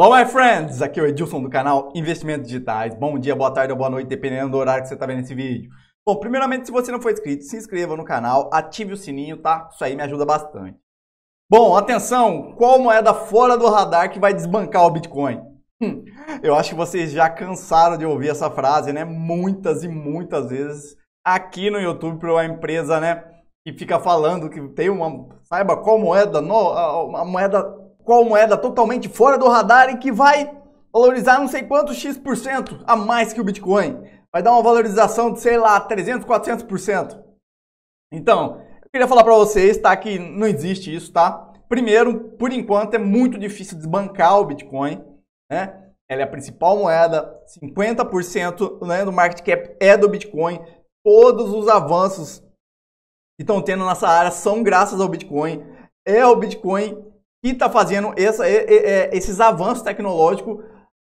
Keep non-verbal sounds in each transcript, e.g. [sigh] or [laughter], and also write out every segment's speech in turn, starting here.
Hello, my friends! Aqui é o Edilson do canal Investimentos Digitais. Bom dia, boa tarde ou boa noite, dependendo do horário que você está vendo esse vídeo. Bom, primeiramente, se você não for inscrito, se inscreva no canal, ative o sininho, tá? Isso aí me ajuda bastante. Bom, atenção! Qual moeda fora do radar que vai desbancar o Bitcoin? Hum, eu acho que vocês já cansaram de ouvir essa frase, né? Muitas e muitas vezes aqui no YouTube para uma empresa, né? Que fica falando que tem uma. Saiba qual moeda, no, a, a moeda qual moeda totalmente fora do radar e que vai valorizar não sei quanto X% por cento a mais que o Bitcoin. Vai dar uma valorização de, sei lá, 300, 400%. Então, eu queria falar para vocês, tá, que não existe isso, tá? Primeiro, por enquanto é muito difícil desbancar o Bitcoin, né? Ela é a principal moeda, 50% né, do market cap é do Bitcoin. Todos os avanços que estão tendo nessa área são graças ao Bitcoin. É o Bitcoin que está fazendo essa, é, esses avanços tecnológicos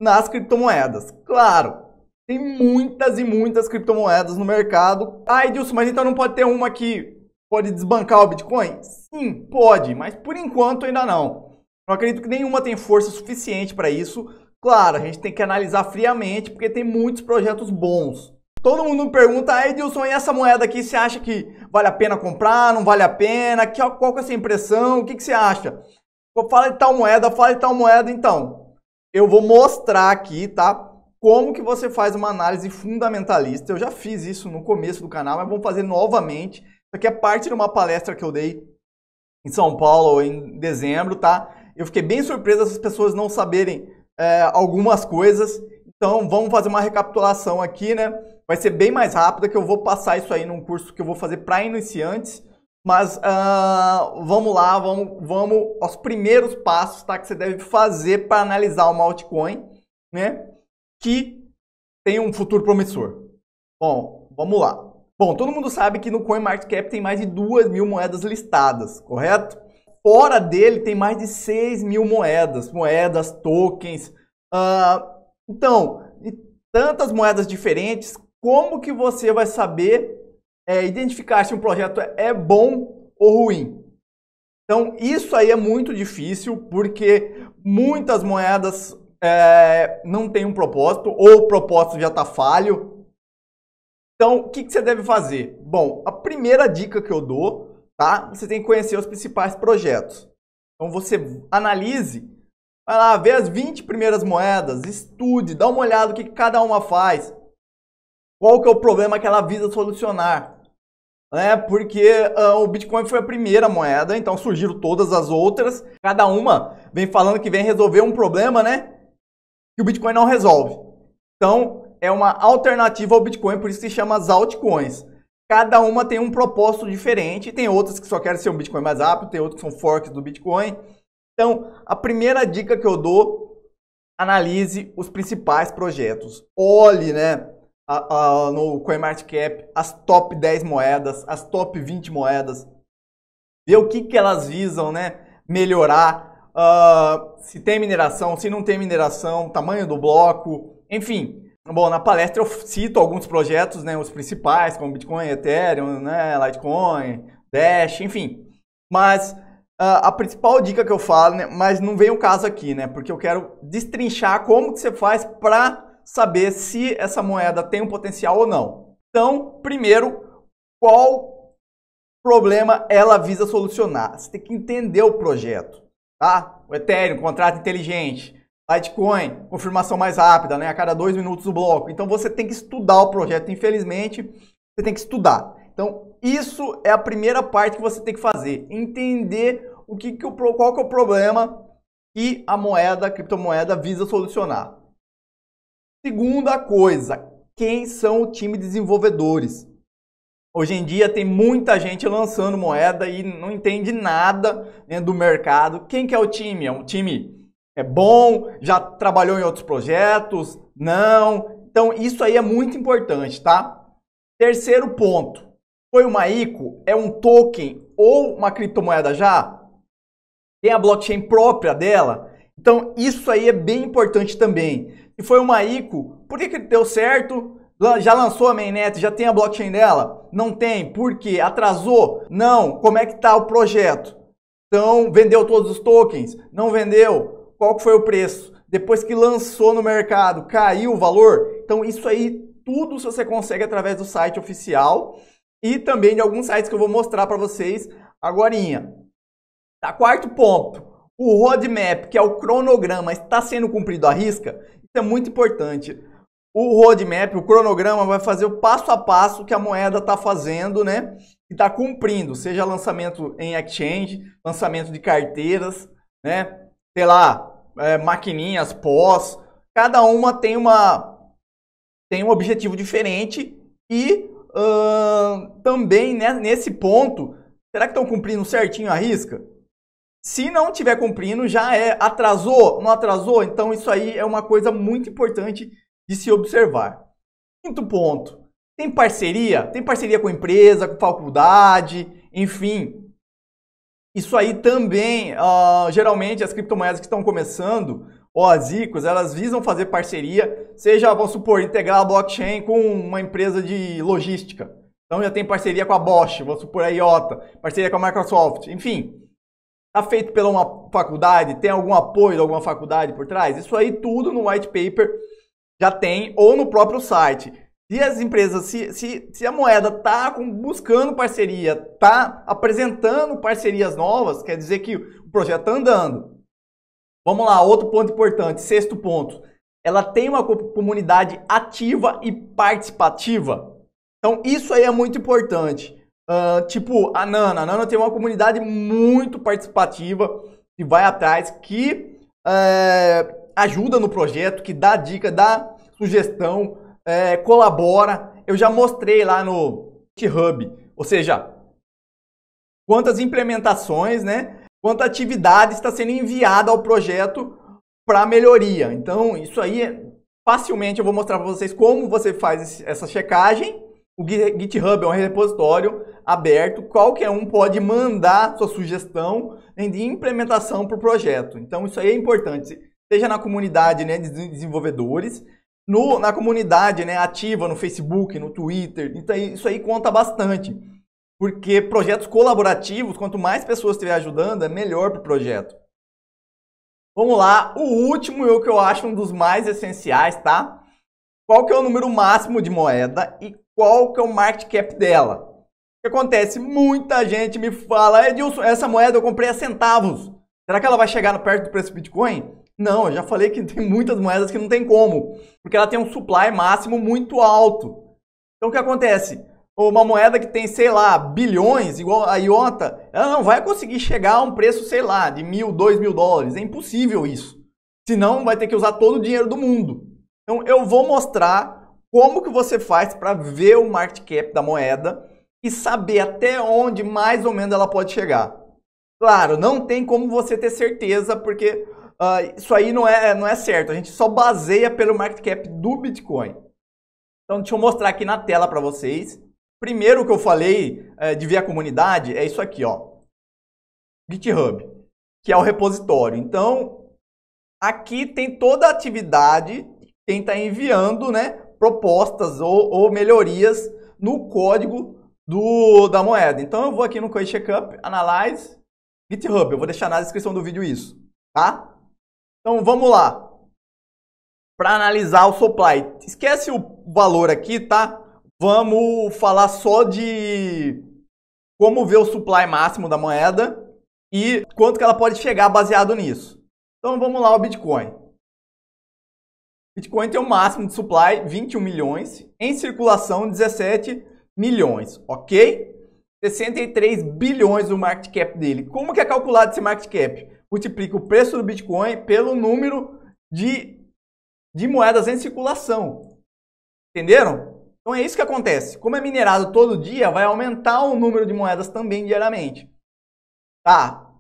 nas criptomoedas. Claro, tem muitas e muitas criptomoedas no mercado. Ah, Edilson, mas então não pode ter uma que pode desbancar o Bitcoin? Sim, pode, mas por enquanto ainda não. Não acredito que nenhuma tem força suficiente para isso. Claro, a gente tem que analisar friamente porque tem muitos projetos bons. Todo mundo me pergunta, ah, Edilson, e essa moeda aqui, você acha que vale a pena comprar, não vale a pena? Qual que é a sua impressão? O que, que você acha? Fala de tal moeda, fala de tal moeda. Então, eu vou mostrar aqui, tá? Como que você faz uma análise fundamentalista. Eu já fiz isso no começo do canal, mas vamos fazer novamente. Isso aqui é parte de uma palestra que eu dei em São Paulo em dezembro, tá? Eu fiquei bem surpreso as pessoas não saberem é, algumas coisas. Então, vamos fazer uma recapitulação aqui, né? Vai ser bem mais rápida que eu vou passar isso aí num curso que eu vou fazer para iniciantes. Mas uh, vamos lá, vamos, vamos aos primeiros passos tá, que você deve fazer para analisar uma altcoin né, que tem um futuro promissor. Bom, vamos lá. Bom, todo mundo sabe que no CoinMarketCap tem mais de 2 mil moedas listadas, correto? Fora dele tem mais de 6 mil moedas, moedas, tokens. Uh, então, tantas moedas diferentes, como que você vai saber é, identificar se um projeto é, é bom ou ruim. Então, isso aí é muito difícil, porque muitas moedas é, não têm um propósito, ou o propósito já está falho. Então, o que, que você deve fazer? Bom, a primeira dica que eu dou, tá? Você tem que conhecer os principais projetos. Então, você analise Vai lá, vê as 20 primeiras moedas, estude, dá uma olhada o que cada uma faz. Qual que é o problema que ela visa solucionar? né? Porque uh, o Bitcoin foi a primeira moeda, então surgiram todas as outras. Cada uma vem falando que vem resolver um problema, né? Que o Bitcoin não resolve. Então é uma alternativa ao Bitcoin, por isso se chama as altcoins. Cada uma tem um propósito diferente, tem outras que só querem ser um Bitcoin mais rápido, tem outras que são forks do Bitcoin. Então, a primeira dica que eu dou, analise os principais projetos. Olhe, né? a, a, no CoinMarketCap as top 10 moedas, as top 20 moedas, ver o que, que elas visam né, melhorar, uh, se tem mineração, se não tem mineração, tamanho do bloco, enfim. Bom, na palestra eu cito alguns projetos, né, os principais, como Bitcoin, Ethereum, né, Litecoin, Dash, enfim. Mas Uh, a principal dica que eu falo, né, mas não vem o caso aqui, né? Porque eu quero destrinchar como que você faz para saber se essa moeda tem um potencial ou não. Então, primeiro, qual problema ela visa solucionar? Você tem que entender o projeto, tá? O Ethereum, contrato inteligente, Litecoin, confirmação mais rápida, né? A cada dois minutos o bloco. Então, você tem que estudar o projeto. Infelizmente, você tem que estudar. Então, isso é a primeira parte que você tem que fazer, entender o que, que o, qual que é o problema que a moeda, a criptomoeda visa solucionar. Segunda coisa, quem são o time de desenvolvedores? Hoje em dia tem muita gente lançando moeda e não entende nada do mercado. Quem que é o time? É um time é bom? Já trabalhou em outros projetos? Não. Então isso aí é muito importante, tá? Terceiro ponto. Foi uma ICO? É um token ou uma criptomoeda já? Tem a blockchain própria dela? Então isso aí é bem importante também e foi uma ICO. Por que, que deu certo? Já lançou a mainnet? Já tem a blockchain dela? Não tem. Por quê? Atrasou? Não. Como é que está o projeto? Então, vendeu todos os tokens? Não vendeu? Qual que foi o preço? Depois que lançou no mercado, caiu o valor? Então, isso aí tudo você consegue através do site oficial e também de alguns sites que eu vou mostrar para vocês agora. Tá, quarto ponto. O roadmap, que é o cronograma, está sendo cumprido à risca? é muito importante. O roadmap, o cronograma vai fazer o passo a passo que a moeda está fazendo, né? E está cumprindo, seja lançamento em exchange, lançamento de carteiras, né? Sei lá, é, maquininhas, pós. Cada uma tem uma tem um objetivo diferente e uh, também né, nesse ponto, será que estão cumprindo certinho a risca? Se não estiver cumprindo, já é atrasou, não atrasou, então isso aí é uma coisa muito importante de se observar. Quinto ponto, tem parceria? Tem parceria com empresa, com faculdade, enfim. Isso aí também, uh, geralmente as criptomoedas que estão começando, ou as ICOs, elas visam fazer parceria, seja, vamos supor, integrar a blockchain com uma empresa de logística. Então já tem parceria com a Bosch, vamos supor a IOTA, parceria com a Microsoft, enfim. Tá feito pela uma faculdade? Tem algum apoio de alguma faculdade por trás? Isso aí tudo no white paper já tem ou no próprio site. Se as empresas, se, se, se a moeda está buscando parceria, está apresentando parcerias novas, quer dizer que o projeto está andando. Vamos lá, outro ponto importante, sexto ponto. Ela tem uma comunidade ativa e participativa. Então, isso aí é muito importante. Uh, tipo, a Nana. A Nana tem uma comunidade muito participativa que vai atrás, que é, ajuda no projeto, que dá dica, dá sugestão, é, colabora. Eu já mostrei lá no GitHub, ou seja, quantas implementações, né? Quanta atividade está sendo enviada ao projeto para melhoria. Então, isso aí, é, facilmente eu vou mostrar para vocês como você faz essa checagem o GitHub é um repositório aberto, qualquer um pode mandar sua sugestão de implementação para o projeto. Então isso aí é importante, seja na comunidade né, de desenvolvedores, no, na comunidade né, ativa, no Facebook, no Twitter. Então isso aí conta bastante. Porque projetos colaborativos, quanto mais pessoas estiver ajudando, é melhor para o projeto. Vamos lá, o último e o que eu acho um dos mais essenciais, tá? Qual que é o número máximo de moeda e qual que é o market cap dela. O que acontece? Muita gente me fala, Edilson, essa moeda eu comprei a centavos. Será que ela vai chegar perto do preço do Bitcoin? Não, eu já falei que [laughs] tem muitas moedas que não tem como, porque ela tem um supply máximo muito alto. Então o que acontece? Uma moeda que tem, sei lá, bilhões, igual a Iota, ela não vai conseguir chegar a um preço, sei lá, de mil, dois mil dólares. É impossível isso. Senão vai ter que usar todo o dinheiro do mundo. Então eu vou mostrar como que você faz para ver o market cap da moeda e saber até onde mais ou menos ela pode chegar? Claro, não tem como você ter certeza, porque uh, isso aí não é, não é certo. A gente só baseia pelo market cap do Bitcoin. Então, deixa eu mostrar aqui na tela para vocês. Primeiro que eu falei uh, de ver a comunidade é isso aqui, ó. GitHub, que é o repositório. Então, aqui tem toda a atividade, quem está enviando, né, propostas ou, ou melhorias no código do, da moeda. Então eu vou aqui no Coin Checkup, Analyze, GitHub. Eu vou deixar na descrição do vídeo isso, tá? Então vamos lá. Para analisar o supply, esquece o valor aqui, tá? Vamos falar só de como ver o supply máximo da moeda e quanto que ela pode chegar baseado nisso. Então vamos lá o Bitcoin. Bitcoin tem um máximo de supply 21 milhões, em circulação 17 milhões, ok? 63 bilhões o market cap dele. Como que é calculado esse market cap? Multiplica o preço do Bitcoin pelo número de, de moedas em circulação. Entenderam? Então é isso que acontece. Como é minerado todo dia, vai aumentar o número de moedas também diariamente. Tá? Deixa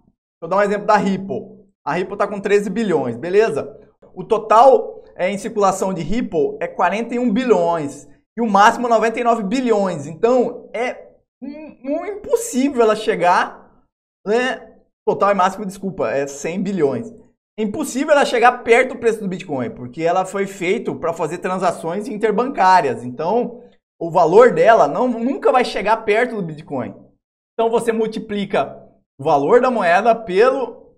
eu dar um exemplo da Ripple. A Ripple está com 13 bilhões, beleza? O total é, em circulação de Ripple é 41 bilhões e o máximo 99 bilhões. Então é um, um impossível ela chegar, né? Total e máximo, desculpa, é 100 bilhões. É impossível ela chegar perto do preço do Bitcoin, porque ela foi feita para fazer transações interbancárias. Então o valor dela não, nunca vai chegar perto do Bitcoin. Então você multiplica o valor da moeda pelo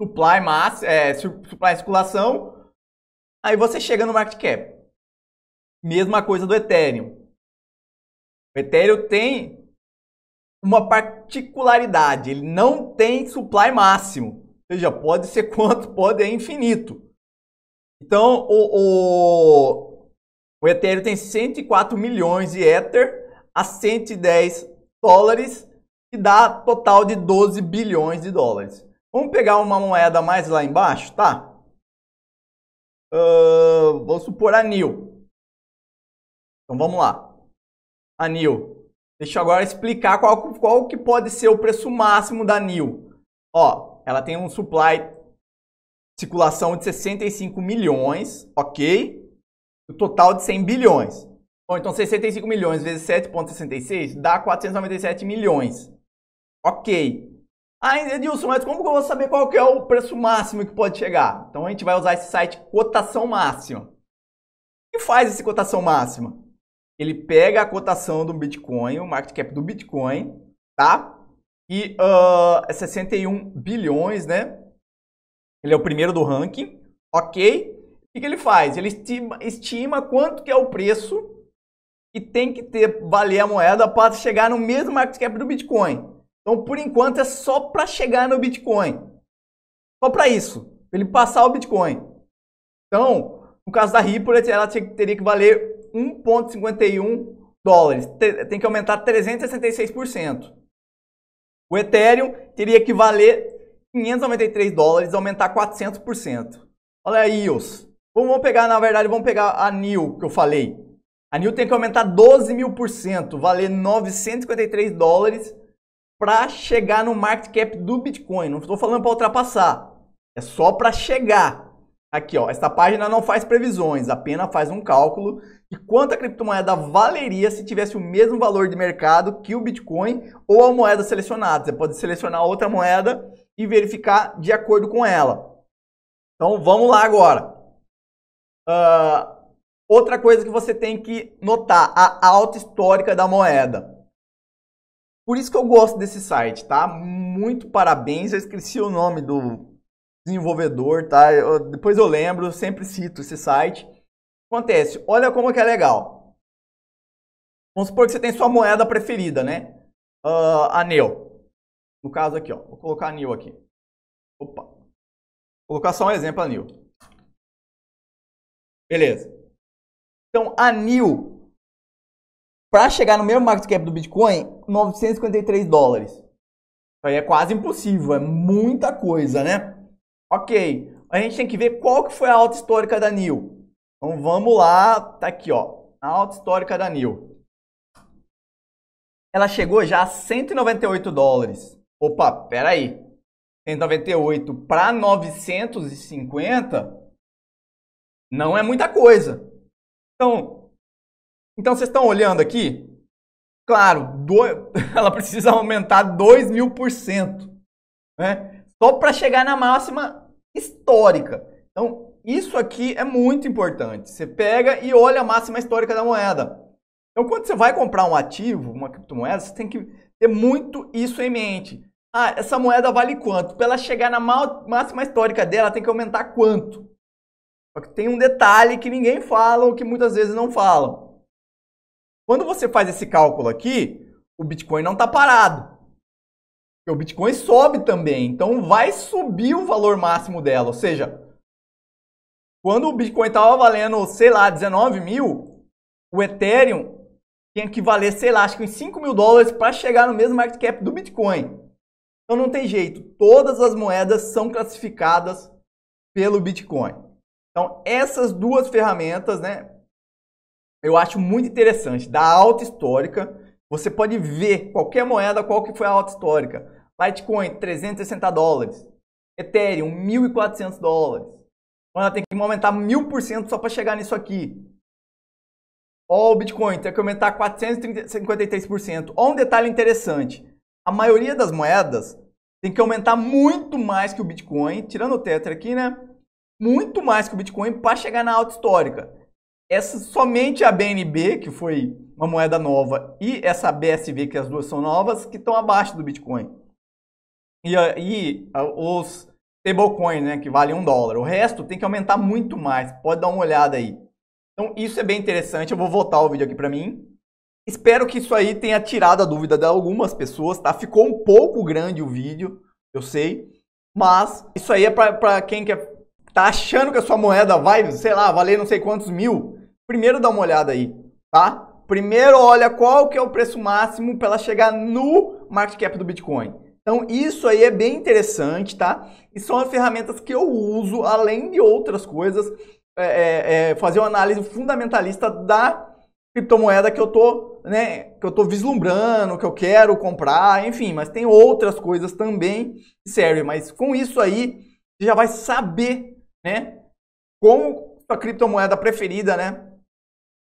supply mass, é, supply circulação Aí você chega no market cap. Mesma coisa do Ethereum. O Ethereum tem uma particularidade, ele não tem supply máximo. Ou seja, pode ser [laughs] quanto, pode é infinito. Então, o, o, o Ethereum tem 104 milhões de Ether a 110 dólares, que dá total de 12 bilhões de dólares. Vamos pegar uma moeda mais lá embaixo, tá? Uh, vamos supor anil. Então vamos lá. Anil. Deixa eu agora explicar qual, qual que pode ser o preço máximo da anil. Ó, ela tem um supply circulação de 65 milhões, ok? O total de 100 bilhões. Bom, então 65 milhões vezes 7,66 dá 497 milhões. Ok. Ah, Edilson, mas como que eu vou saber qual que é o preço máximo que pode chegar? Então a gente vai usar esse site cotação máxima. O que faz esse cotação máxima? Ele pega a cotação do Bitcoin, o market cap do Bitcoin, tá? E uh, é 61 bilhões, né? Ele é o primeiro do ranking, ok? O que, que ele faz? Ele estima, estima quanto que é o preço e tem que ter valer a moeda para chegar no mesmo market cap do Bitcoin. Então, por enquanto, é só para chegar no Bitcoin. Só para isso. Ele passar o Bitcoin. Então, no caso da Ripple, ela teria que valer 1,51 dólares. Tem que aumentar 366%. O Ethereum teria que valer 593 dólares, aumentar 400%. Olha aí, os, Vamos pegar, na verdade, vamos pegar a NIL que eu falei. A NIL tem que aumentar 12 mil por cento, valer 953 dólares para chegar no market cap do Bitcoin. Não estou falando para ultrapassar, é só para chegar. Aqui, ó, esta página não faz previsões, apenas faz um cálculo de quanto a criptomoeda valeria se tivesse o mesmo valor de mercado que o Bitcoin ou a moeda selecionada. Você pode selecionar outra moeda e verificar de acordo com ela. Então vamos lá agora. Uh, outra coisa que você tem que notar: a alta histórica da moeda. Por isso que eu gosto desse site, tá? Muito parabéns, eu esqueci o nome do desenvolvedor, tá? Eu, depois eu lembro, eu sempre cito esse site. Acontece, olha como que é legal. Vamos supor que você tem sua moeda preferida, né? Uh, anel. No caso aqui, ó. Vou colocar anil aqui. Opa. Vou colocar só um exemplo anil. Beleza. Então, anil para chegar no mesmo market cap do Bitcoin, 953 dólares. Aí é quase impossível, é muita coisa, né? Ok, a gente tem que ver qual que foi a alta histórica da NIL. Então vamos lá, tá aqui ó, a alta histórica da NIL. Ela chegou já a 198 dólares. Opa, peraí. aí. 198 para 950 não é muita coisa. Então, então vocês estão olhando aqui? Claro, do... [laughs] ela precisa aumentar 2 mil por cento, né? Só para chegar na máxima histórica. Então, isso aqui é muito importante. Você pega e olha a máxima histórica da moeda. Então, quando você vai comprar um ativo, uma criptomoeda, você tem que ter muito isso em mente. Ah, essa moeda vale quanto? Para ela chegar na máxima histórica dela, tem que aumentar quanto? Só que tem um detalhe que ninguém fala ou que muitas vezes não falam. Quando você faz esse cálculo aqui, o Bitcoin não está parado. Porque o Bitcoin sobe também, então vai subir o valor máximo dela. Ou seja, quando o Bitcoin estava valendo, sei lá, 19 mil, o Ethereum tinha que valer, sei lá, acho que uns 5 mil dólares para chegar no mesmo market cap do Bitcoin. Então não tem jeito, todas as moedas são classificadas pelo Bitcoin. Então essas duas ferramentas, né, eu acho muito interessante, da alta histórica, você pode ver qualquer moeda, qual que foi a alta histórica. Litecoin, 360 dólares. Ethereum, 1.400 dólares. Então, ela tem que aumentar 1.000% só para chegar nisso aqui. Ó, o Bitcoin tem que aumentar 453%. Ó, um detalhe interessante. A maioria das moedas tem que aumentar muito mais que o Bitcoin, tirando o Tetra aqui, né? Muito mais que o Bitcoin para chegar na alta histórica. Essa, somente a BNB, que foi uma moeda nova, e essa BSV, que as duas são novas, que estão abaixo do Bitcoin. E, ah, e ah, os stablecoins, né, que vale um dólar. O resto tem que aumentar muito mais. Pode dar uma olhada aí. Então, isso é bem interessante. Eu vou voltar o vídeo aqui para mim. Espero que isso aí tenha tirado a dúvida de algumas pessoas, tá? Ficou um pouco grande o vídeo, eu sei. Mas isso aí é para quem quer, tá achando que a sua moeda vai, sei lá, valer não sei quantos mil primeiro dá uma olhada aí, tá? Primeiro olha qual que é o preço máximo para ela chegar no market cap do Bitcoin. Então isso aí é bem interessante, tá? E são as ferramentas que eu uso, além de outras coisas, é, é, é, fazer uma análise fundamentalista da criptomoeda que eu tô, né, que eu tô vislumbrando, que eu quero comprar, enfim, mas tem outras coisas também que servem, mas com isso aí você já vai saber, né, como a criptomoeda preferida, né,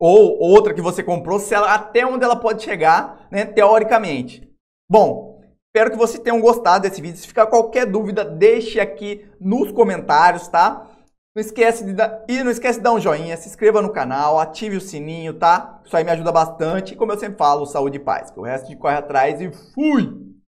ou outra que você comprou, se ela, até onde ela pode chegar, né, teoricamente. Bom, espero que vocês tenham gostado desse vídeo. Se ficar qualquer dúvida, deixe aqui nos comentários, tá? Não esquece de dar, e não esquece de dar um joinha, se inscreva no canal, ative o sininho, tá? Isso aí me ajuda bastante. E como eu sempre falo, saúde e paz. Que o resto de corre atrás e fui!